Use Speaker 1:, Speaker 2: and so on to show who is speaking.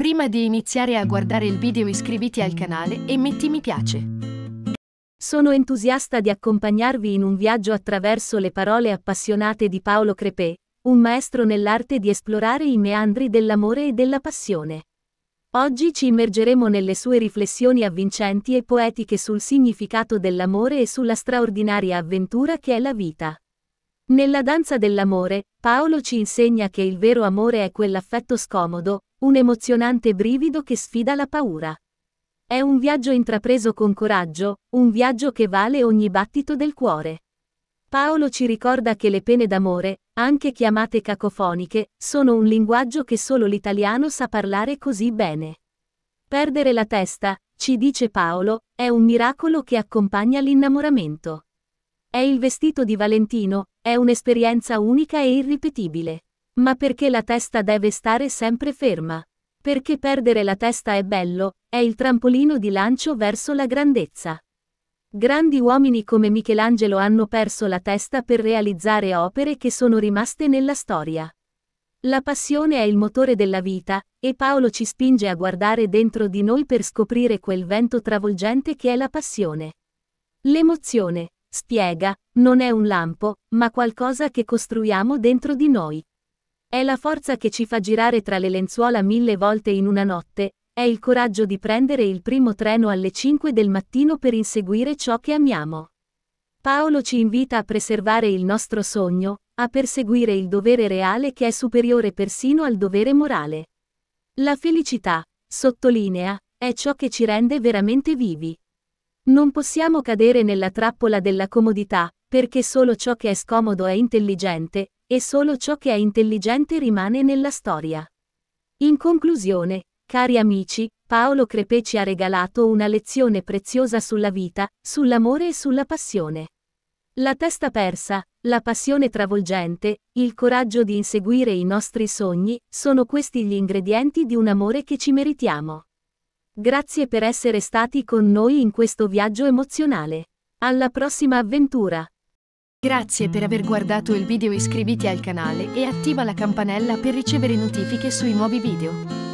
Speaker 1: Prima di iniziare a guardare il video iscriviti al canale e metti mi piace. Sono entusiasta di accompagnarvi in un viaggio attraverso le parole appassionate di Paolo Crepè, un maestro nell'arte di esplorare i meandri dell'amore e della passione. Oggi ci immergeremo nelle sue riflessioni avvincenti e poetiche sul significato dell'amore e sulla straordinaria avventura che è la vita. Nella danza dell'amore, Paolo ci insegna che il vero amore è quell'affetto scomodo, un emozionante brivido che sfida la paura. È un viaggio intrapreso con coraggio, un viaggio che vale ogni battito del cuore. Paolo ci ricorda che le pene d'amore, anche chiamate cacofoniche, sono un linguaggio che solo l'italiano sa parlare così bene. Perdere la testa, ci dice Paolo, è un miracolo che accompagna l'innamoramento. È il vestito di Valentino, è un'esperienza unica e irripetibile. Ma perché la testa deve stare sempre ferma? Perché perdere la testa è bello, è il trampolino di lancio verso la grandezza. Grandi uomini come Michelangelo hanno perso la testa per realizzare opere che sono rimaste nella storia. La passione è il motore della vita, e Paolo ci spinge a guardare dentro di noi per scoprire quel vento travolgente che è la passione. L'emozione, spiega, non è un lampo, ma qualcosa che costruiamo dentro di noi. È la forza che ci fa girare tra le lenzuola mille volte in una notte, è il coraggio di prendere il primo treno alle 5 del mattino per inseguire ciò che amiamo. Paolo ci invita a preservare il nostro sogno, a perseguire il dovere reale che è superiore persino al dovere morale. La felicità, sottolinea, è ciò che ci rende veramente vivi. Non possiamo cadere nella trappola della comodità, perché solo ciò che è scomodo è intelligente, e solo ciò che è intelligente rimane nella storia. In conclusione, cari amici, Paolo Crepe ci ha regalato una lezione preziosa sulla vita, sull'amore e sulla passione. La testa persa, la passione travolgente, il coraggio di inseguire i nostri sogni, sono questi gli ingredienti di un amore che ci meritiamo. Grazie per essere stati con noi in questo viaggio emozionale. Alla prossima avventura! Grazie per aver guardato il video iscriviti al canale e attiva la campanella per ricevere notifiche sui nuovi video.